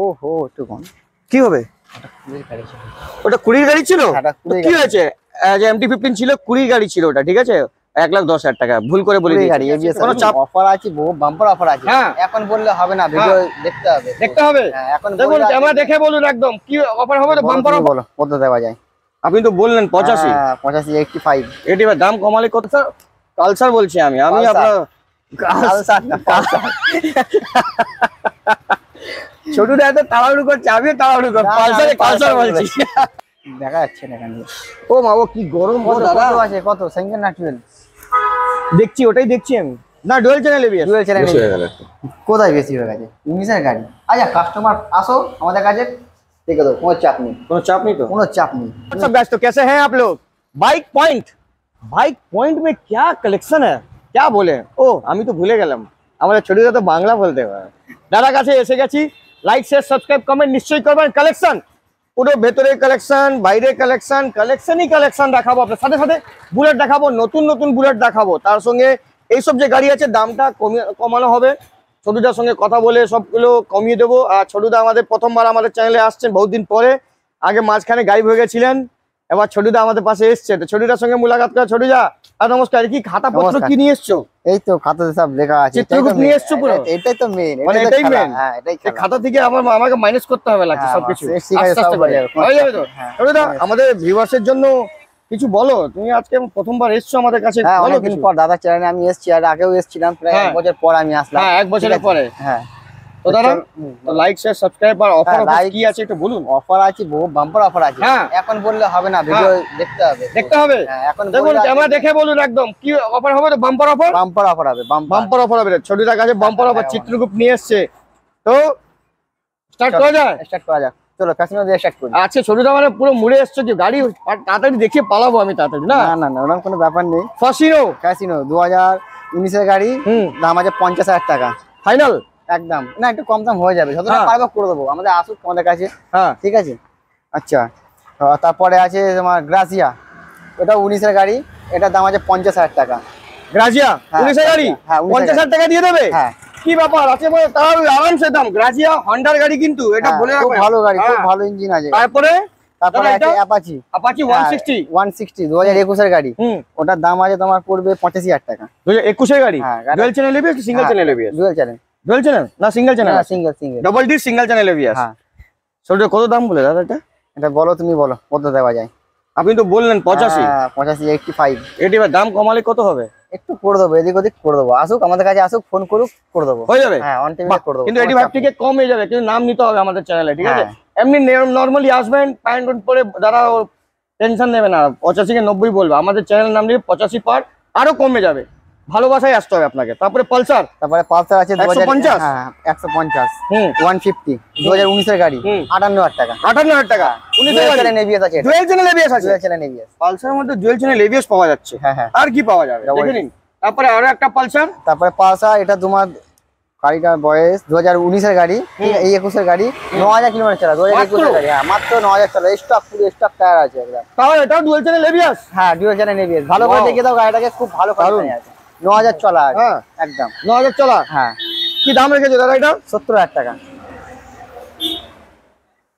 ও হো একটু কি হবে ওটা কুড়ির গাড়ি ছিল হ্যাঁ, কি হয়েছে যে এমটি ফিফটিন ছিল কুড়ির গাড়ি ছিল ওটা ঠিক আছে এক লাখ দশ হাজার টাকা ভুল করে বলে গাড়ি কোনো চাপ অফার আছে বহু বাম্পার অফার আছে হ্যাঁ। এখন বললে হবে না ভিডিও হ্যাঁ। দেখতে হবে দেখতে হবে এখন দেখুন আমরা দেখে বলুন একদম কি অফার হবে তো বাম্পার বলো কত দেওয়া যায় আপনি তো বললেন পঁচাশি পঁচাশি এইটটি ফাইভ এইটি দাম কমালে কত কালসার বলছি আমি আমি আপনার কালসার কালসার ছোটু দা তো তাড়াহুড়ো করছে আমিও তাড়াহুড়ো কর পালসারে পালসার বলছি দেখা যাচ্ছে না এখানে ও মা ও কি গরম কত দাদা আছে কত সেকেন্ড না টুয়েলভ দেখছি ওটাই দেখছি আমি না dual channel ABS dual channel কোথায় বেশি হয়ে গেছে ইংলিশের গাড়ি আচ্ছা কাস্টমার আসো আমাদের কাছে দেখে দাও কোনো চাপ নেই কোনো চাপ নেই तो কোনো চাপ নেই सब गाइस तो कैसे हैं आप लोग बाइक पॉइंट बाइक पॉइंट में क्या कलेक्शन है क्या बोले ओ আমি তো ভুলে গেলাম আমাদের ছোটদা তো বাংলা বলতে পারে দাদার কাছে এসে গেছি লাইক শেয়ার সাবস্ক্রাইব কমেন্ট নিশ্চয়ই করবেন কালেকশন পুরো ভেতরের কালেকশন বাইরে কালেকশন কালেকশনই কালেকশন দেখাবো আপনার সাথে সাথে বুলেট দেখাবো নতুন নতুন বুলেট দেখাবো তার সঙ্গে এইসব যে গাড়ি আছে দামটা কমানো হবে ছোটুদার সঙ্গে কথা বলে সবগুলো কমিয়ে দেবো আর ছোটুদা আমাদের প্রথমবার আমাদের চ্যানেলে আসছেন বহুদিন পরে আগে মাঝখানে গাইব হয়ে গেছিলেন এবার ছোটুদা আমাদের পাশে এসছে তো ছোটুদার সঙ্গে মুলাকাত করা ছোটুদা আর নমস্কার কি খাতাপত্র কি নিয়ে এসছো এই তো খাতাতে সব লেখা আছে চিত্রকূট নিয়ে এসছো পুরো এটাই তো মেইন মানে হ্যাঁ, খাতা থেকে আমার আমাকে মাইনাস করতে হবে লাগছে হ্যাঁ, সবকিছু আস্তে আস্তে করে হ্যাঁ, আমাদের ভিউয়ার্সের জন্য কিছু বলো তুমি আজকে প্রথমবার এসছো আমাদের কাছে হ্যাঁ অনেকদিন পর দাদা চ্যানেলে আমি এসছি আর আগেও এসেছিলাম প্রায় এক বছর পর আমি আসলাম এক বছরের পরে হ্যাঁ লাইক অফার হ্যাঁ, আছে একটু বলুন অফার আছে বাম্পার অফার আছে হ্যাঁ। এখন বললে হবে না ভিডিও হ্যাঁ। দেখতে হবে দেখতে হবে এখন দেখুন দেখে বলুন একদম কি অফার হবে তো বাম্পার অফার অফার হবে বাম্পার অফার হবে বাম্পার অফার চিত্রগুপ নিয়ে এসছে তো স্টার্ট করা স্টার্ট করা চলো ক্যাসিনো দিয়ে স্টার্ট আচ্ছা মানে পুরো মুড়ে যে গাড়ি তাড়াতাড়ি দেখিয়ে পালাবো আমি তাড়াতাড়ি না না না কোনো ব্যাপার নেই ক্যাসিনো দু হাজার উনিশের গাড়ি দাম আছে পঞ্চাশ হাজার টাকা ফাইনাল একদম না একটু কম দাম হয়ে যাবে যতটা হ্যাঁ। পারবো করে দেবো আমাদের আসুক তোমাদের কাছে হ্যাঁ ঠিক আছে আচ্ছা তারপরে আছে তোমার গ্রাসিয়া ওটা উনিশের গাড়ি এটার দাম আছে পঞ্চাশ হাজার টাকা একুশের হ্যাঁ, গাড়ি হন্ডার হ্যাঁ, গাড়ি কিন্তু এটা বলে ভালো গাড়ি খুব ভালো ইঞ্জিন আছে তারপরে তারপরে আছে অ্যাপাচি অ্যাপাচি গাড়ি ওটার দাম আছে তোমার পড়বে টাকা গাড়ি single channel channel dual channel না সিঙ্গেল চ্যানেল না single single double D single channel ABS হ্যাঁ সেটা কত দাম বলে দাদা এটা এটা বলো তুমি বলো কত দেওয়া যায় আপনি তো বললেন পঁচাশি হ্যাঁ, পঁচাশি 85 ফাইভ এইটি দাম কমালে কত হবে একটু করে দেবো এদিক ওদিক করে দেবো আসুক আমাদের কাছে আসুক ফোন করুক করে দেবো হয়ে যাবে হ্যাঁ অন টিভি করে দেব কিন্তু এটি ভাইটিকে কম হয়ে যাবে কিন্তু নাম নিতে হবে আমাদের চ্যানেলে ঠিক আছে হ্যাঁ। এমনি নরমালি আসবেন প্যান্ট পরে দাদা টেনশন নেবে না কে নব্বই বলবে আমাদের চ্যানেল নাম দিয়ে পঁচাশি পার আরো কমে যাবে ভালোবাসায় আসতে হবে আপনাকে তারপরে পালসার তারপরে পালসার আছে পঞ্চাশ একশো পঞ্চাশ হ্যাঁ, ওয়ান ফিফটি দু হাজার উনিশের গাড়ি আটান্ন হাজার টাকা আটান্ন হাজার টাকা পাওয়া যাচ্ছে হ্যাঁ, হ্যাঁ। আর কি পাওয়া যাবে তারপরে আরো একটা পালসার তারপরে পালসার এটা তোমার গাড়িটার বয়স দু হাজার উনিশের গাড়ি এই একুশের গাড়ি ন হাজার কিলোমিটার চালা দু হাজার একুশের গাড়ি হ্যাঁ মাত্র ন হাজার চালা স্টক পুরো স্টক টায়ার আছে তাহলে হ্যাঁ দু হাজার ভালো করে দেখে দাও গাড়িটাকে খুব ভালো আছে ন হাজার চলা হ্যাঁ একদম ন হাজার চলা হ্যাঁ কি দাম রেখেছো দাদা এটা সত্তর হাজার টাকা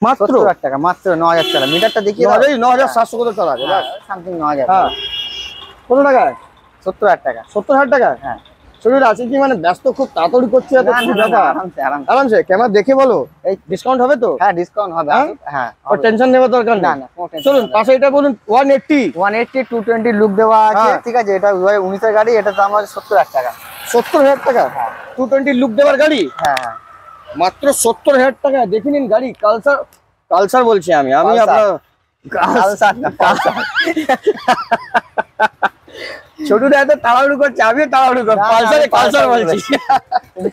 মাত্র হাজার টাকা মাত্র ন হাজার টাকা মিটারটা দেখিয়ে ন হাজার হ্যাঁ। সাতশো কত চলা হ্যাঁ, সামথিং ন হাজার হ্যাঁ। কত টাকা সত্তর হাজার টাকা সত্তর হাজার টাকা হ্যাঁ শরীর আছে কি মানে ব্যস্ত খুব তাড়াতাড়ি করছে এত কিছু কথা আরামসে আরামসে ক্যামেরা দেখে বলো এই ডিসকাউন্ট হবে তো হ্যাঁ ডিসকাউন্ট হবে হ্যাঁ ওর টেনশন হ্যাঁ, নেওয়ার দরকার না না চলুন পাশে এটা বলুন 180 180 220 লুক দেওয়া আছে হ্যাঁ। ঠিক আছে এটা 19 এর গাড়ি এটা দাম আছে 70000 টাকা 70000 টাকা হ্যাঁ 220 লুক দেওয়ার গাড়ি হ্যাঁ, হ্যাঁ। মাত্র 70000 টাকা দেখে নিন গাড়ি কালসার কালসার বলছি আমি আমি আপনার কালসার না ছোটুটা এত তাড়াহুড়ো করছে আমিও তাড়াহুড়ো বলছি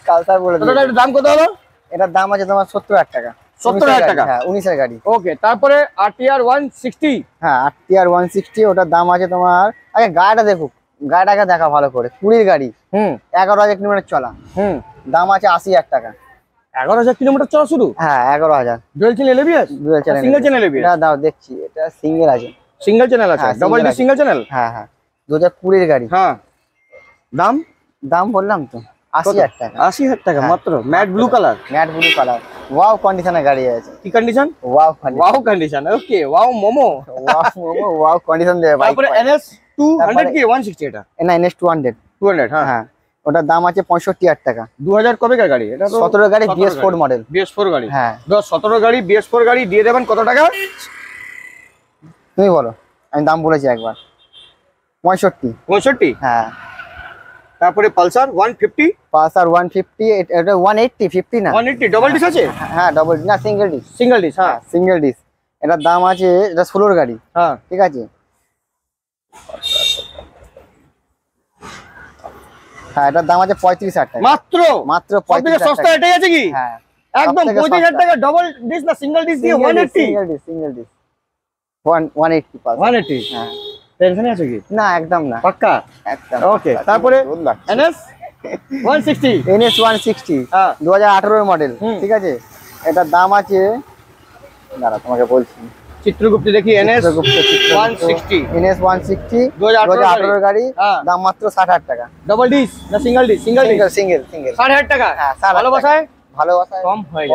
কালসার বলে দাম কত হলো এটার দাম আছে তোমার সত্তর হাজার টাকা হাজার টাকা হ্যাঁ উনিশের গাড়ি ওকে তারপরে আরটিআর ওয়ান হ্যাঁ আরটিআর ওয়ান সিক্সটি দাম আছে তোমার আগে আচ্ছা, গাড়িটা দেখুক গাড়িটাকে দেখা ভালো করে কুড়ির গাড়ি হুম এগারো হাজার কিলোমিটার চলা হুম দাম আছে আশি হাজার টাকা এগারো হাজার কিলোমিটার চলা শুধু হ্যাঁ এগারো হাজার সিঙ্গেল চ্যানেল দাও দেখছি এটা সিঙ্গেল আছে সিঙ্গেল চ্যানেল আছে সিঙ্গেল চ্যানেল হ্যাঁ হ্যাঁ দু হাজার কুড়ির গাড়ি হ্যাঁ দাম দাম বললাম তো আশি হাজার টাকা আশি হাজার টাকা হ্যাঁ। মাত্র matte blue colour matte blue colour wow কন্ডিশনের গাড়ি আছে কি condition wow wow condition okay wow momo wow momo wow condition দেবে ভাই তারপরে এনএস 200 কি 160 এটা না এনএস 200 200 হ্যাঁ হ্যাঁ ওটার দাম আছে 65000 টাকা 2000 কবে কার গাড়ি এটা 17 গাড়ি BS4 মডেল BS4 গাড়ি হ্যাঁ 10 17 গাড়ি BS4 গাড়ি দিয়ে দেবেন কত টাকা তুমি বলো আমি দাম বলেছি একবার পঁয়ষট্টি পঁয়ষট্টি হ্যাঁ তারপরে Pulsar one fifty Pulsar one fifty এটা ওয়ান এইটটি ফিফটি না ওয়ান এইটটি ডিস আছে হ্যাঁ ডবল হ্যাঁ, না সিঙ্গেল ডিস সিঙ্গেল ডিস হ্যাঁ সিঙ্গেল ডিস এটার দাম আছে এটা ষোলোর গাড়ি হ্যাঁ ঠিক আছে হ্যাঁ এটার দাম আছে পঁয়ত্রিশ হাজার টাকা মাত্র মাত্র পঁয়ত্রিশ সস্তা এটাই আছে কি হ্যাঁ একদম পঁয়ত্রিশ হাজার টাকা ডবল ডিস না সিঙ্গেল ডিস দিয়ে one single disc single disc one one eighty one হ্যাঁ টেনশনে আছে কি না একদম না পাক্কা একদম ওকে তারপরে এনএস 160 এনএস 160 হ্যাঁ 2018 এর মডেল ঠিক আছে এটার দাম আছে দাঁড়া তোমাকে বলছি চিত্রগুপ্ত দেখি এনএস 160 এনএস 160 2018 এর গাড়ি হ্যাঁ। দাম মাত্র 60000 টাকা ডাবল ডিস না single disc single single single 60000 টাকা হ্যাঁ ভালোবাসায় তারপরে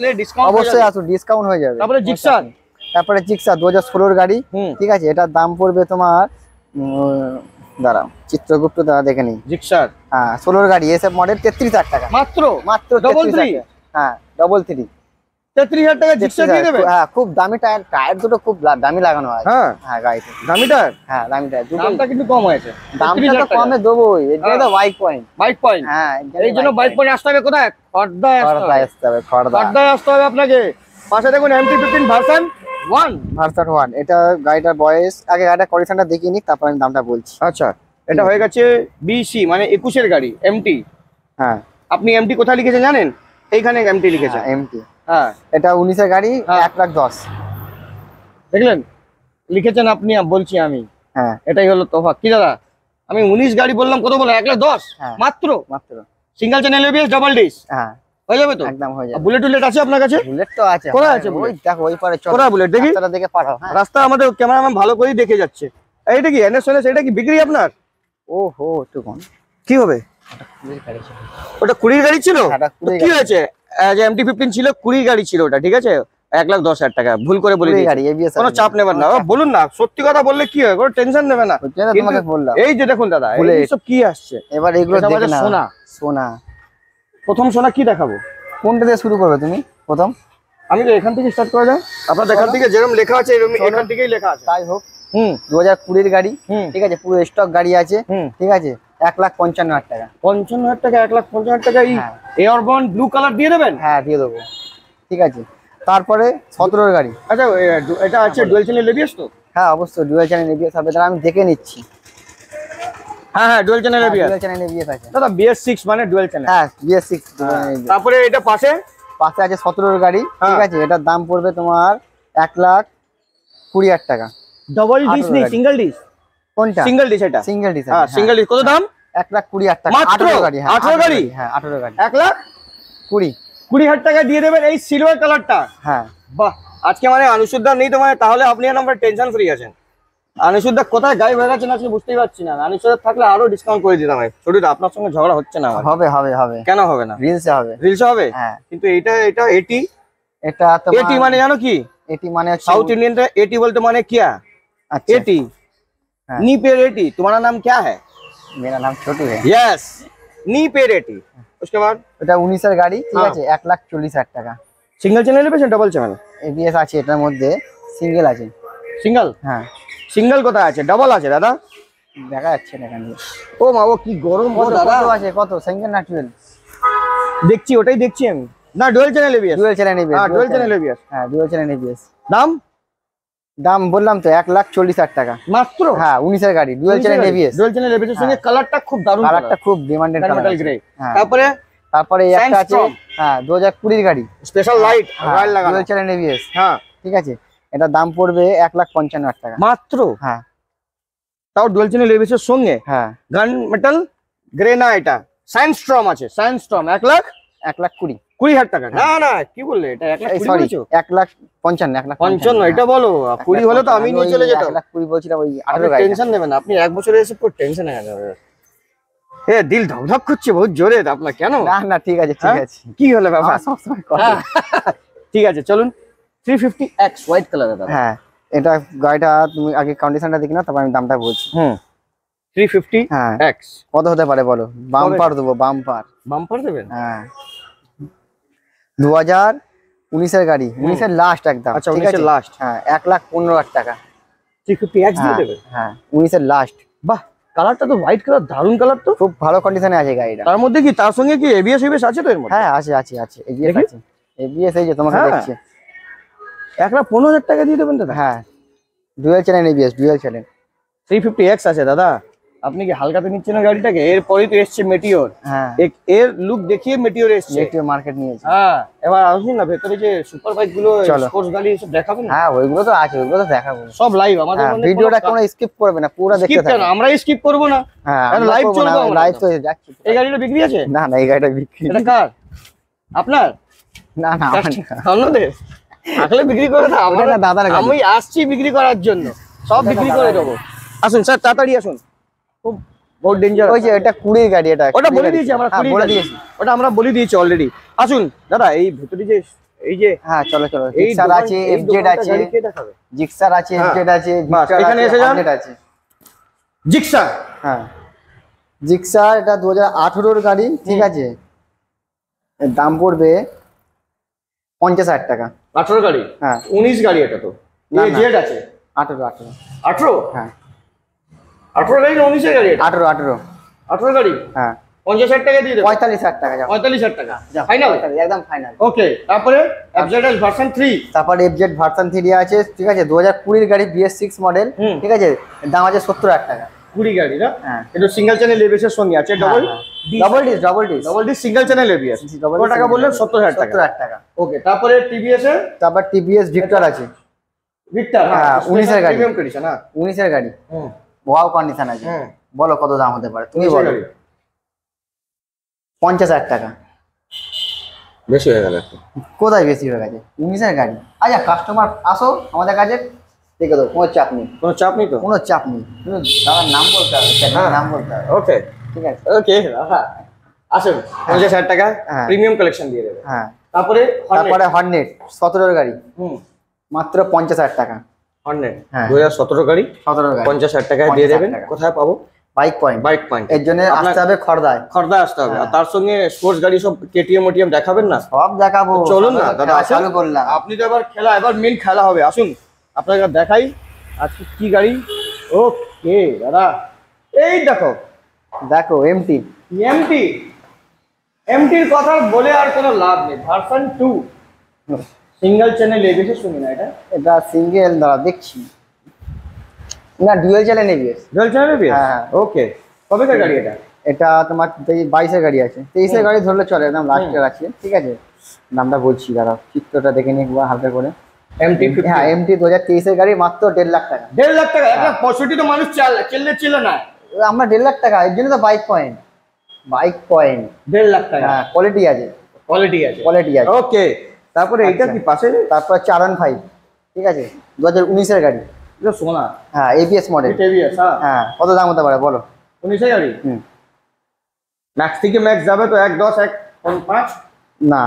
চিকসা জিক্সা দু হাজার ষোলোর গাড়ি ঠিক আছে এটার দাম পড়বে তোমার দাঁড়াও চিত্রগুপ্ত দাঁড়া দেখে নিই জিক্সার হ্যাঁ ষোলোর গাড়ি এসব মডেল তেত্রিশ হাজার টাকা মাত্র মাত্র ডবল থ্রি হ্যাঁ ডবল থ্রি তেত্রিশ হাজার টাকা হ্যাঁ খুব দামি দুটো খুব দামি লাগানো হয় হ্যাঁ হ্যাঁ দামি হ্যাঁ দামি দামটা কিন্তু কম হয়েছে কোথায় দেখুন এমটি ওয়ান ওয়ান এটা গাড়িটার আগে দেখিনি তারপর আমি দামটা বলছি আচ্ছা এটা হয়ে গেছে বিসি মানে একুশের গাড়ি এমটি হ্যাঁ আপনি এমটি কোথায় লিখেছেন জানেন এইখানে এমটি লিখেছেন এমটি হ্যাঁ, হ্যাঁ এটা উনিশের গাড়ি হ্যাঁ। এক লাখ দশ দেখলেন লিখেছেন আপনি বলছি আমি হ্যাঁ এটাই হলো তফাৎ কি দাদা আমি উনিশ গাড়ি বললাম কত বললাম এক লাখ দশ হ্যাঁ। মাত্র মাত্র single channel ABS double disc হ্যাঁ হয়ে যাবে তো একদম বুলেট টুলেট আছে আপনার কাছে আছে হ্যাঁ, আছে ওই বুলেট দেখি দেখে রাস্তা আমাদের ভালো করেই দেখে যাচ্ছে কি এটা কি বিক্রি আপনার ও একটু কি হবে ওটা কুড়ির গাড়ি ছিল হ্যাঁ, কি হয়েছে ছিল কুড়ির গাড়ি ছিল ওটা ঠিক আছে এক লাখ দশ হাজার টাকা ভুল করে কোনো চাপ নেবেন না বলুন না সত্যি কথা বললে কি হয় টেনশন নেবে না এই যে দেখুন দাদা এইসব কি আসছে এবার এগুলো সোনা সোনা প্রথম সোনা কি দেখাবো কোনটা দিয়ে শুরু করবে তুমি প্রথম আমি তো এখান থেকে স্টার্ট করা যায় আপনার এখান থেকে যেরকম লেখা আছে এখান থেকেই লেখা আছে তাই হোক হম দু হাজার কুড়ির গাড়ি ঠিক আছে পুরো স্টক গাড়ি আছে ঠিক আছে এক লাখ পঞ্চান্ন হাজার টাকা পঞ্চান্ন হাজার টাকা এক লাখ পঞ্চান্ন হাজার টাকা এয়ারবন ব্লু কালার দিয়ে দেবেন হ্যাঁ দিয়ে দেবো ঠিক আছে তারপরে সতেরোর গাড়ি আচ্ছা এটা আছে ডুয়েল চ্যানেল এবিএস তো হ্যাঁ অবশ্যই ডুয়েল চ্যানেল এবিএস হবে তাহলে আমি দেখে নিচ্ছি হ্যাঁ হ্যাঁ ডুয়েল চ্যানেল এবিএস আছে দাদা বিএস সিক্স মানে ডুয়েল চ্যানেল হ্যাঁ বিএস সিক্স হ্যাঁ, তারপরে এটা পাশে পাশে আছে সতেরোর গাড়ি ঠিক হ্যাঁ। আছে এটার দাম পড়বে তোমার এক লাখ কুড়ি হাজার টাকা ডবল ডিস নেই সিঙ্গেল ডিস কোনটা সিঙ্গেল ডিশ এটা সিঙ্গেল ডিশ হ্যাঁ সিঙ্গেল হ্যাঁ। ডিস কত দাম 1 লাখ 20 হাজার টাকা 18 গাড়ি হ্যাঁ 18 গাড়ি হ্যাঁ 18 গাড়ি 1 লাখ 20 20 হাজার টাকা দিয়ে দেবেন এই সিলভার কালারটা হ্যাঁ বাহ আজকে মানে অনুসুদ্ধা নেই তো মানে, তাহলে আপনি আমার টেনশন ফ্রি আছেন আনিসুদ্দা কোথায় গায়ে হয়ে গেছেন আজকে বুঝতেই পারছি না আনিসুদ্দা থাকলে আরো ডিসকাউন্ট করে দিতাম ছোটটা আপনার সঙ্গে ঝগড়া হচ্ছে না হবে হবে হবে কেন হবে না রিলসে হবে রিলস হবে হ্যাঁ কিন্তু এটা এটা এটি এটা এটি মানে জানো কি এটি মানে সাউথ ইন্ডিয়ানটা এটি বলতে মানে কিয়া আচ্ছা। এটি नी पेरेटी तुम्हारा नाम क्या है मेरा नाम छोटू है यस नी पेरेटी उसके बाद पता 19er गाड़ी ठीक है 144000 सिंगल चैनल ले पेशेंट डबल चैनल एपीएस আছে এটার মধ্যে সিঙ্গেল আছে সিঙ্গেল হ্যাঁ সিঙ্গেল কথা আছে डबल আছে দাদা দেখা আছে এখানে ও মাও কি গরম দাদা আছে কত सिंगल नाটিল দেখছি ওটাই দেখছি আমি না double channel A BS double channel A BS হ্যাঁ ডাবল চ্যানেল এ বিএস নাম দাম বললাম তো এক লাখ চল্লিশ হাজার টাকা মাত্র হ্যাঁ উনিশের গাড়ি dual channel ABS dual channel ABS সঙ্গে কালারটা হ্যাঁ। খুব দারুণ কালারটা খুব ডিমান্ডেড কালার গ্রে তারপরে তারপরে একটা আছে হ্যাঁ 2020 এর গাড়ি স্পেশাল লাইট রয়্যাল লাগানো ডুয়েল চ্যানেল এবিএস হ্যাঁ ঠিক আছে এটা দাম পড়বে এক লাখ পঞ্চান্ন হাজার টাকা মাত্র হ্যাঁ তাও ডুয়েল চ্যানেল এবিএস এর সঙ্গে হ্যাঁ গান মেটাল গ্রে না এটা সায়েন্স স্ট্রম আছে সায়েন্স স্ট্রম এক লাখ এক লাখ কুড়ি কুড়ি হাজার টাকা হ্যাঁ? পঞ্চান্ন হ্যাঁ। এটা বলো কুড়ি হলে তো আমি চলে বলছিলাম ওই টেনশন আপনি এক বছরে দিল করছে জোরে আপনার কেন না ঠিক আছে ঠিক হ্যাঁ? আছে কি হলো কথা ঠিক আছে চলুন থ্রি ফিফটি এক্স হোয়াইট দাদা হ্যাঁ এটা গাড়িটা তুমি আগে কন্ডিশনটা দেখি না তারপর আমি দামটা বলছি হুম এক্স কত হতে পারে বলো বাম্পার দেবো বাম্পার বাম্পার দেবেন হ্যাঁ দু হাজার উনিশের গাড়ি উনিশের লাস্ট একদম আচ্ছা উনিশের লাস্ট হ্যাঁ এক লাখ পনেরো লাখ টাকা দিয়ে হ্যাঁ, দেবে হ্যাঁ উনিশের লাস্ট বাহ কালারটা তো হোয়াইট কালার দারুন কালার তো খুব ভালো কন্ডিশনে আছে গাড়িটা তার মধ্যে কি তার সঙ্গে কি এবিএস এবিএস আছে তো এর মধ্যে হ্যাঁ আছে আছে আছে এবিএস আছে এবিএস এই যে তোমাকে হ্যাঁ। দেখছি এক লাখ পনেরো হাজার টাকা দিয়ে দেবেন দাদা হ্যাঁ dual channel ABS dual channel three fifty X আছে দাদা আপনি কি হালকাতে নিচ্ছেন গাড়িটাকে এরপরেই তো এসছে মেটিওর হ্যাঁ এর লুক দেখিয়ে মেটিওর এসছে মেটিওর মার্কেট নিয়েছে হ্যাঁ এবার আসুন না ভেতরে যে সুপার বাইক গুলো স্পোর্টস গাড়ি সব দেখাবেন হ্যাঁ ওইগুলো তো আছে ওইগুলো তো দেখাবো সব লাইভ আমাদের হ্যাঁ, ভিডিওটা কোনো স্কিপ করবে না পুরো দেখতে থাকবে স্কিপ আমরা স্কিপ করব না হ্যাঁ লাইভ চলবে লাইভ তো যাচ্ছে এই গাড়িটা বিক্রি আছে না না এই গাড়িটা বিক্রি এটা কার আপনার না না অন্যদের আসলে বিক্রি করে না আমরা দাদা আমি আসছি বিক্রি করার জন্য সব বিক্রি করে দেবো আসুন স্যার তাড়াতাড়ি আসুন খুব বহুত ডেঞ্জার ওই যে এটা কুড়ির গাড়ি এটা ওটা বলে দিয়েছি আমরা হ্যাঁ, বলে দিয়েছি ওটা আমরা বলে দিয়েছি অলরেডি আসুন দাদা এই যে এই যে হ্যাঁ চলো চলো জিক্সার আছে এফজেড আছে জিক্সার আছে এফজেড হ্যাঁ। আছে এখানে এসে যান আছে জিক্সার হ্যাঁ জিক্সার এটা দু হাজার গাড়ি ঠিক আছে দাম পড়বে পঞ্চাশ হাজার টাকা আঠারো গাড়ি হ্যাঁ উনিশ গাড়ি এটা তো আঠারো আছে আঠেরো হ্যাঁ আঠারো গাড়ি না উনিশের গাড়ি আঠারো আঠারো আঠারো গাড়ি হ্যাঁ পঞ্চাশ হাজার টাকা দিয়ে দেবো পঁয়তাল্লিশ হাজার টাকা পঁয়তাল্লিশ হাজার টাকা ফাইনাল একদম ফাইনাল ওকে তারপরে এফজেড ভার্সন থ্রি তারপরে এফজেড ভার্সন থ্রি আছে ঠিক আছে দু হাজার কুড়ির গাড়ি বিএস সিক্স মডেল ঠিক আছে দাম আছে সত্তর হাজার টাকা কুড়ি গাড়ি না হ্যাঁ। এটা সিঙ্গেল চ্যানেল এবিএসের সঙ্গে আছে double double disc double disc double disc single channel ABS কত টাকা বললেন সত্তর হাজার টাকা সত্তর টাকা ওকে তারপরে টিভিএস তারপর টিভিএস ভিক্টর আছে ভিক্টর হ্যাঁ, হ্যাঁ উনিশের গাড়ি উনিশের গাড়ি হুম ওয়াও কন্ডিশন আছে হ্যাঁ। বলো কত দাম হতে পারে তুমি বলো পঞ্চাশ হাজার টাকা বেশি হয়ে গেল কোথায় বেশি হয়ে গেছে ইংলিশের গাড়ি আচ্ছা কাস্টমার আসো আমাদের কাছে দেখে দাও কোনো চাপ নেই কোনো চাপ নেই তো কোনো চাপ নেই দাদার নাম বলতে হবে হ্যাঁ। নাম বলতে হবে ওকে ঠিক আছে ওকে আসুন হ্যাঁ। পঞ্চাশ হাজার টাকা প্রিমিয়াম কালেকশন দিয়ে দেবে হ্যাঁ তারপরে তারপরে হর্নেট সতেরোর গাড়ি হুম মাত্র পঞ্চাশ হাজার টাকা হ্যাঁ। দু হাজার সতেরো গাড়ি সতেরো পঞ্চাশ হাজার টাকায় দিয়ে দেবেন কোথায় পাবো বাইক পয়েন্ট বাইক পয়েন্ট এর জন্য আসতে হবে খর্দায় খর্দায় আসতে হবে হ্যাঁ। আর তার সঙ্গে স্পোর্টস গাড়ি সব কেটিএম ওটিএম দেখাবেন না সব দেখাবো চলুন না দাদা চালু আপনি তো এবার খেলা এবার মেন খেলা হবে আসুন আপনাকে দেখাই আজকে কি গাড়ি ওকে দাদা এই দেখো দেখো এমটি এমটি এমটির কথা বলে আর কোনো লাভ নেই version two single channel ABS শুনি না এটা এটা সিঙ্গেল দাঁড়া দেখছি না dual channel ABS dual channel ABS হ্যাঁ ওকে হ্যাঁ। কবেকার গাড়ি এটা এটা তোমার বাইশের গাড়ি আছে তেইশের গাড়ি ধরলে চলে একদম লাস্টের আছে ঠিক আছে নামটা বলছি দাঁড়া চিত্রটা দেখে নিয়ে হালকা করে এমটি হ্যাঁ এমটি দু হাজার তেইশের গাড়ি মাত্র দেড় লাখ টাকা দেড় লাখ টাকা একটা হ্যাঁ। পঁয়ষট্টি তো মানুষ চেললে ছিল না আমরা দেড় লাখ টাকা এর জন্য তো বাইক পয়েন্ট বাইক পয়েন্ট দেড় লাখ টাকা হ্যাঁ কোয়ালিটি আছে কোয়ালিটি আছে কোয়ালিটি আছে ওকে তারপরে এটা আচ্ছা। কি পাশে তারপর চারান ফাইভ ঠিক আছে দু হাজার উনিশের গাড়ি সোনা হ্যাঁ এবিএস মডেল হ্যাঁ।, হ্যাঁ কত দাম হতে পারে বলো উনিশের গাড়ি হুম ম্যাক্স থেকে ম্যাক্স যাবে তো এক দশ এক পাঁচ না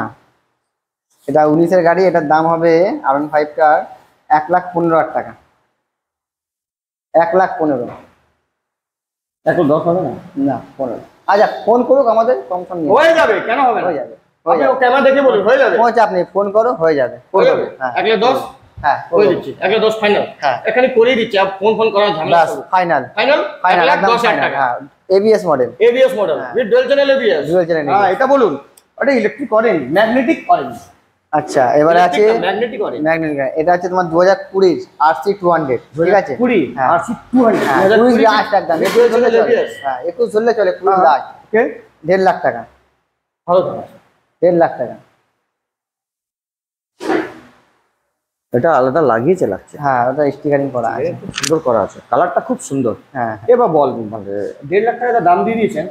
এটা উনিশের গাড়ি এটার দাম হবে আর ওয়ান ফাইভটার এক লাখ পনেরো হাজার টাকা এক লাখ পনেরো এক দশ হবে না না পনেরো আচ্ছা ফোন করুক আমাদের কম সম হয়ে যাবে কেন হবে হয়ে যাবে আমি ক্যামেরা দেখে বলি হয়ে যাবে পৌঁছে আপনি ফোন করো হয়ে যাবে হয়ে যাবে হ্যাঁ। লাখ হ্যাঁ করে হ্যাঁ। দিচ্ছি লাখ দিচ্ছি টাকা মডেল হ্যাঁ, হ্যাঁ এটা বলুন ওটা ইলেকট্রিক ম্যাগনেটিক আচ্ছা এবারে আছে এটা তোমার আছে চলে লাখ টাকা ভালো দেড় লাখ টাকা এটা আলাদা লাগিয়েছে লাগছে হ্যাঁ ওটা স্টিকারিং করা আছে খুব সুন্দর করা আছে কালারটা খুব সুন্দর হ্যাঁ, হ্যাঁ। এবার বল মানে দেড় লাখ টাকা দাম দিয়ে দিয়েছেন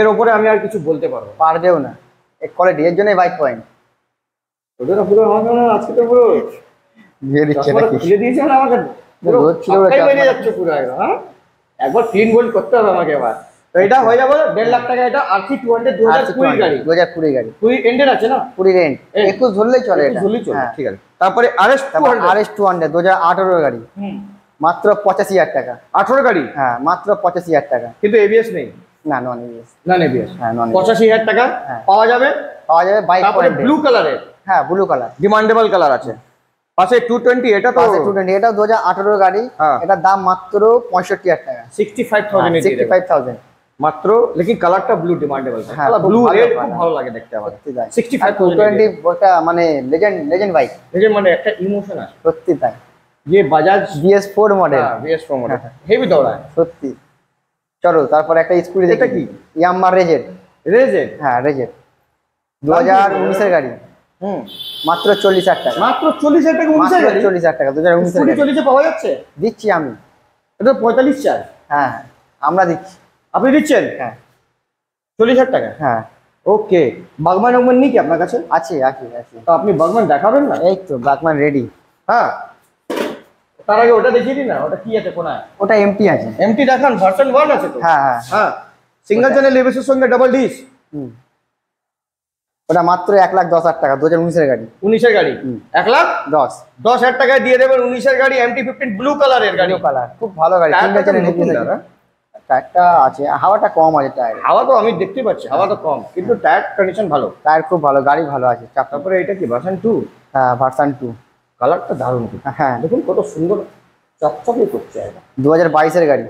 এর উপরে আমি আর কিছু বলতে পারবো পারবেও না এক কোয়ালিটি এর জন্যই বাইক পয়েন্ট ওটা পুরো আমাকে না আজকে তো পুরো দিয়ে দিচ্ছে নাকি দিয়ে দিয়েছেন আমাকে পুরো ছিল পুরো হ্যাঁ? একবার ক্লিন গোল্ড করতে হবে আমাকে এবার এটা আচ্ছা। হয়ে যাবে দেড় লাখ টাকা এটা আরসি টু হান্ড্রেড কুড়ি গাড়ি দু হাজার কুড়ি গাড়ি কুড়ি এন্ডের আছে না কুড়ি এন্ড একুশ ধরলেই চলে এটা ধরলেই চলে হ্যাঁ। ঠিক আছে তারপরে আরএস আরএস টু হান্ড্রেড দু হাজার আঠারো গাড়ি মাত্র পঁচাশি হাজার টাকা আঠারো গাড়ি হ্যাঁ মাত্র পঁচাশি হাজার টাকা কিন্তু এবিএস নেই না নন এবিএস নন এবিএস হ্যাঁ নন পঁচাশি হাজার টাকা হ্যাঁ। পাওয়া যাবে পাওয়া যাবে বাইক তারপরে ব্লু কালারের হ্যাঁ ব্লু কালার ডিমান্ডেবল কালার আছে পাশে 220 এটা তো 220 এটা 2018 এর গাড়ি হ্যাঁ। এটা দাম মাত্র 65 হাজার টাকা 65000 65000 মাত্র লেকিন কালারটা ব্লু ডিমান্ডেবল হ্যাঁ ব্লু রেড খুব ভালো লাগে দেখতে আমার 65 ওটা মানে লেজেন্ড লেজেন্ড বাইক লেজেন্ড মানে একটা ইমোশন আছে সত্যি তাই ये বাজাজ BS4 মডেল হ্যাঁ BS4 মডেল হেভি দৌড়ায় সত্যি চলো তারপর একটা স্কুটি এটা কি ইয়াম্মা রেজেড রেজেড হ্যাঁ রেজেড 2019 এর গাড়ি হুম মাত্র 40000 হাজার টাকা মাত্র 40000 হাজার টাকা 19 হাজার 40 হাজার টাকা 2019 এর গাড়ি 40000 পাওয়া যাচ্ছে দিচ্ছি আমি এটা 45 চার হ্যাঁ, হ্যাঁ আমরা দিচ্ছি আপনি দিচ্ছেন হ্যাঁ চল্লিশ হাজার টাকা হ্যাঁ ওকে বাগমান ওগমান নেই কি আপনার কাছে আছে আছে আছে তো আপনি বাগমান দেখাবেন না এই তো বাগমান রেডি হ্যাঁ তার আগে ওটা দেখিয়ে দিন না ওটা কি আছে কোনায় ওটা এমটি আছে এমটি দেখান ভার্সন ওয়ান আছে তো হ্যাঁ হ্যাঁ হ্যাঁ সিঙ্গেল চ্যানেল এবিসির সঙ্গে ডাবল ডিস ওটা মাত্র এক লাখ দশ হাজার টাকা দু হাজার উনিশের গাড়ি উনিশের গাড়ি এক লাখ দশ দশ হাজার টাকায় দিয়ে দেবেন উনিশের গাড়ি এমটি ফিফটিন ব্লু কালারের গাড়ি কালার খুব ভালো গাড়ি টায়ারটা আছে হাওয়াটা কম আছে টায়ার হাওয়া তো আমি দেখতে পাচ্ছি হাওয়া তো কম কিন্তু টায়ার কন্ডিশন ভালো টায়ার খুব ভালো গাড়ি ভালো আছে তারপরে এটা কি ভার্সান টু হ্যাঁ ভার্সান টু কালারটা দারুণ হ্যাঁ দেখুন কত সুন্দর চকচকে করছে এটা দু হাজার বাইশের গাড়ি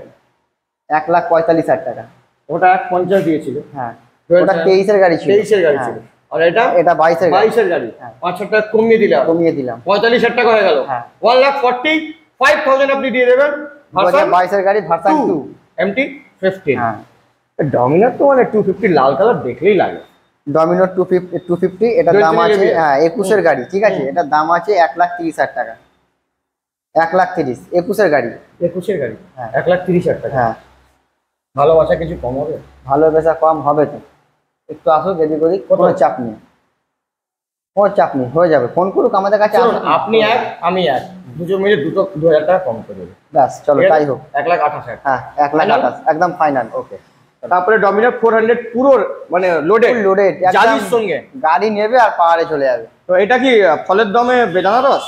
এক লাখ পঁয়তাল্লিশ হাজার টাকা ওটা এক পঞ্চাশ দিয়েছিল হ্যাঁ ওটা তেইশের গাড়ি ছিল তেইশের গাড়ি হ্যাঁ। ছিল আর এটা এটা বাইশের বাইশের গাড়ি হ্যাঁ। পাঁচ হাজার টাকা কমিয়ে দিলাম কমিয়ে দিলাম পঁয়তাল্লিশ হাজার টাকা হয়ে গেল হ্যাঁ। One lakh forty five thousand আপনি দিয়ে দেবেন বাইশের গাড়ি ভার্সান টু এমটি ফিফটিন হ্যাঁ ডমিনার তো মানে টু ফিফটি লাল কালার দেখলেই লাগে ডমিনোর টু ফিফটি টু ফিফটি এটার দাম আছে হ্যাঁ একুশের গাড়ি ঠিক আছে এটার দাম আছে এক লাখ তিরিশ হাজার টাকা এক লাখ তিরিশ একুশের গাড়ি একুশের গাড়ি হ্যাঁ এক লাখ তিরিশ হাজার টাকা হ্যাঁ ভালোবাসা কিছু কম হবে ভালোবাসা কম হবে তো একটু আসুক এদিক করি কোনো চাপ নেই কোনো চাপ নেই হয়ে যাবে ফোন করুক আমাদের কাছে আপনি এক আমি এক দুজন মিলে দুটো দু হাজার টাকা কম করে দেবে ব্যাস চলো তাই হোক এক লাখ আঠাশ হ্যাঁ এক লাখ আঠাশ একদম ফাইনাল ওকে তারপরে ডমিনার ফোর হান্ড্রেড পুরো মানে লোডেড লোডেড জালির সঙ্গে গাড়ি নেবে আর পাহাড়ে চলে যাবে তো এটা কি ফলের দমে বেদানা রস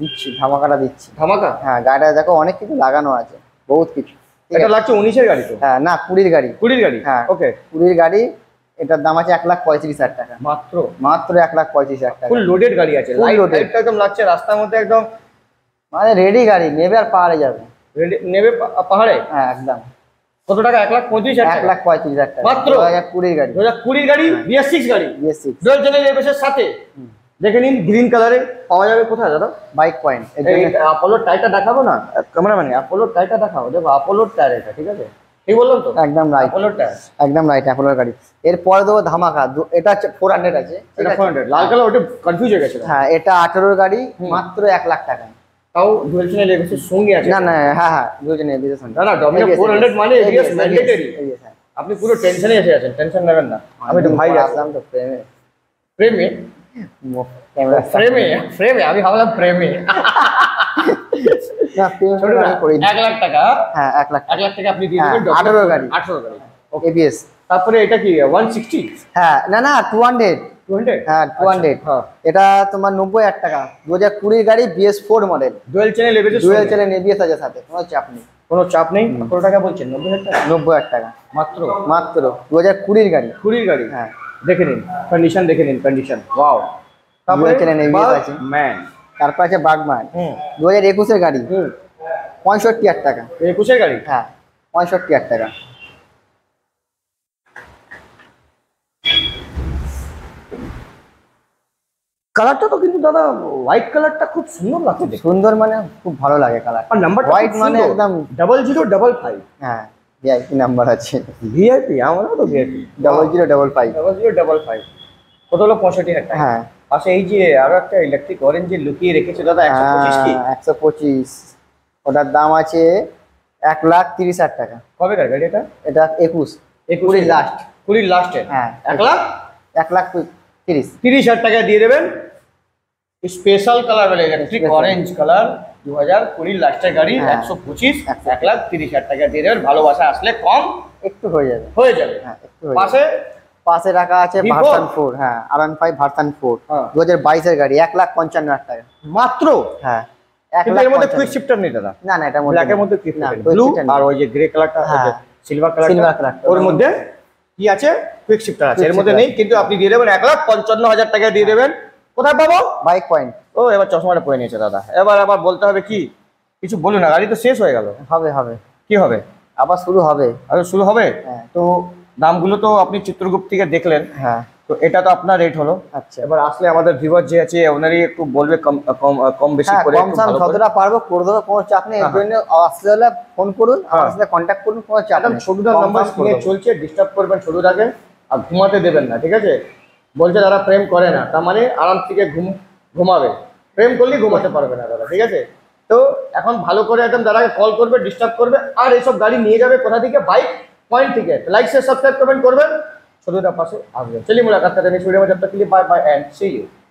দিচ্ছি ধামাকাটা দিচ্ছি ধামাকা হ্যাঁ গাড়িটা দেখো অনেক কিছু লাগানো আছে বহুত কিছু এটা লাগছে উনিশের গাড়ি তো হ্যাঁ না কুড়ির গাড়ি কুড়ির গাড়ি হ্যাঁ ওকে কুড়ির গাড়ি এটার দাম আছে এক লাখ পঁয়ত্রিশ হাজার টাকা মাত্র মাত্র এক লাখ পঁয়ত্রিশ হাজার টাকা ফুল লোডেড গাড়ি আছে লাইট একদম লাগছে রাস্তার মধ্যে একদম মানে রেডি গাড়ি নেবে আর পাহাড়ে যাবে রেডি নেবে পাহাড়ে হ্যাঁ একদম কত টাকা এক লাখ পঁয়ত্রিশ এক লাখ পঁয়ত্রিশ টাকা মাত্র দু হাজার কুড়ির গাড়ি দু হাজার কুড়ির গাড়ি বিএস হ্যাঁ। সিক্স গাড়ি বিএস সিক্স সাথে দেখে নিন গ্রিন কালারে পাওয়া যাবে কোথায় দাদা বাইক পয়েন্ট অ্যাপোলোর টায়ারটা দেখাবো না মানে আপোলোর টায়ারটা দেখাবো দেখো আপোলোর টায়ার এটা ঠিক আছে ঠিক বললাম তো একদম রাইট অ্যাপোলোর টায়ার একদম রাইট অ্যাপোলোর গাড়ি এরপরে দেবো ধামাকা এটা ফোর হান্ড্রেড আছে এটা ফোর হান্ড্রেড লাল কালার ওটা কনফিউজ হয়ে গেছে হ্যাঁ এটা আঠেরোর গাড়ি মাত্র এক লাখ টাকা তাও ডুয়েলশনের লেভেলে সঙ্গে আছে না না হ্যাঁ হ্যাঁ ডুয়েলশনের লেভেলে সঙ্গে না না ডমিনেট 400 মানে এভিএস ম্যান্ডেটরি আপনি পুরো টেনশনে এসে আছেন টেনশন নেবেন না আমি তো ভাই আসলাম তো প্রেমে প্রেমে ক্যামেরা প্রেমে প্রেমে আমি ভাবলাম প্রেমে না প্রেমে করে 1 লাখ টাকা হ্যাঁ 1 লাখ 1 লাখ টাকা আপনি দিয়ে দিবেন 18 গাড়ি 18 গাড়ি ওকে এভিএস তারপরে এটা কি 160 হ্যাঁ না না 200 হ্যাঁ টু আচ্ছা। হান্ড্রেড হ্যাঁ। এটা তোমার নব্বই হাজার টাকা দু কুড়ির গাড়ি BS four model dual channel dual channel ABS আছে সাথে কোনো চাপ নেই কোনো চাপ নেই কত টাকা বলছেন নব্বই হাজার নব্বই হাজার টাকা মাত্র মাত্র দু কুড়ির গাড়ি কুড়ির গাড়ি হ্যাঁ দেখে নিন কন্ডিশন দেখে নিন কন্ডিশন ওয়াও তারপরে চ্যানেল আছে ম্যান তারপর আছে বাগমান দু হাজার একুশের গাড়ি পঁয়ষট্টি আট টাকা একুশের গাড়ি হ্যাঁ পঁয়ষট্টি হাজার টাকা কালারটা তো কিন্তু দাদা হোয়াইট কালারটা খুব সুন্দর লাগছে সুন্দর মানে খুব ভালো লাগে কালার আর নাম্বার হোয়াইট মানে একদম ডাবল জিরো ডাবল ফাইভ হ্যাঁ ভিআইপি নাম্বার আছে ভিআইপি আমারও তো VIP double zero double five double zero double five কত হলো পঁয়ষট্টি টাকা হ্যাঁ আচ্ছা এই যে আরো একটা ইলেকট্রিক অরেঞ্জ লুকিয়ে রেখেছে দাদা একশো হ্যাঁ, পঁচিশ একশো পঁচিশ ওটার দাম আছে এক লাখ তিরিশ হাজার টাকা কবে গাড়ি এটা এটা একুশ কুড়ির লাস্ট কুড়ির লাস্টে হ্যাঁ এক লাখ এক লাখ তিরিশ তিরিশ হাজার টাকা দিয়ে দেবেন স্পেশাল কালার বেলে গেছে অরেঞ্জ কালার দু হাজার কুড়ি লাস্টের গাড়ি হ্যাঁ। একশো পঁচিশ এক লাখ তিরিশ হাজার টাকা দিয়ে দেবেন ভালোবাসা আসলে কম একটু হয়ে যাবে হয়ে যাবে হ্যাঁ, পাশে পাশে রাখা আছে ভার্সান ফোর হ্যাঁ আর ওয়ান ফাইভ ভার্সান ফোর দু হাজার বাইশের গাড়ি এক লাখ পঞ্চান্ন হাজার টাকা মাত্র হ্যাঁ এক লাখ মধ্যে শিফটার নেই দাদা না না এটা ব্ল্যাকের মধ্যে আর ওই যে গ্রে কালারটা সিলভার কালার সিলভার কালার ওর মধ্যে কি আছে কুইক শিফটার আছে এর মধ্যে নেই কিন্তু আপনি দিয়ে দেবেন এক লাখ পঞ্চান্ন হাজার টাকা দিয়ে দেবেন কোথায় পাবো বাইক পয়েন্ট ও এবার চশমাটা পরে নিয়েছে দাদা এবার আবার বলতে হবে কি কিছু বলুন না গাড়ি তো শেষ হয়ে গেল হবে হবে কি হবে আবার শুরু হবে আবার শুরু হবে হ্যাঁ। তো দামগুলো তো আপনি চিত্রগুপ্ত থেকে দেখলেন হ্যাঁ তো এটা তো আপনার রেট হলো আচ্ছা এবার আসলে আমাদের ভিউয়ার যে আছে ওনারই একটু বলবে কম কম বেশি হ্যাঁ, করে কম সাম যতটা পারবো করে দেবো কোনো চাপ নেই হ্যাঁ, এর হ্যাঁ। জন্য আসলে হলে ফোন করুন আমার সাথে কন্ট্যাক্ট করুন কোনো চাপ নেই ছোটদার নাম্বার নিয়ে চলছে ডিস্টার্ব করবেন ছোটদার আগে আর ঘুমাতে দেবেন না ঠিক আছে বলছে তারা প্রেম করে না তার মানে আরাম থেকে ঘুম ঘুমাবে প্রেম করলেই ঘুমাতে পারবে না দাদা ঠিক আছে তো এখন ভালো করে একদম দাদাকে কল করবে ডিস্টার্ব করবে আর এইসব গাড়ি নিয়ে যাবে কোথা থেকে বাইক পয়েন্ট থেকে লাইক শেয়ার সাবস্ক্রাইব কমেন্ট করবেন सभी पास आगे चलिए मुलाकात करते हैं नेक्स्ट वीडियो में जब तक के लिए bye bye and see you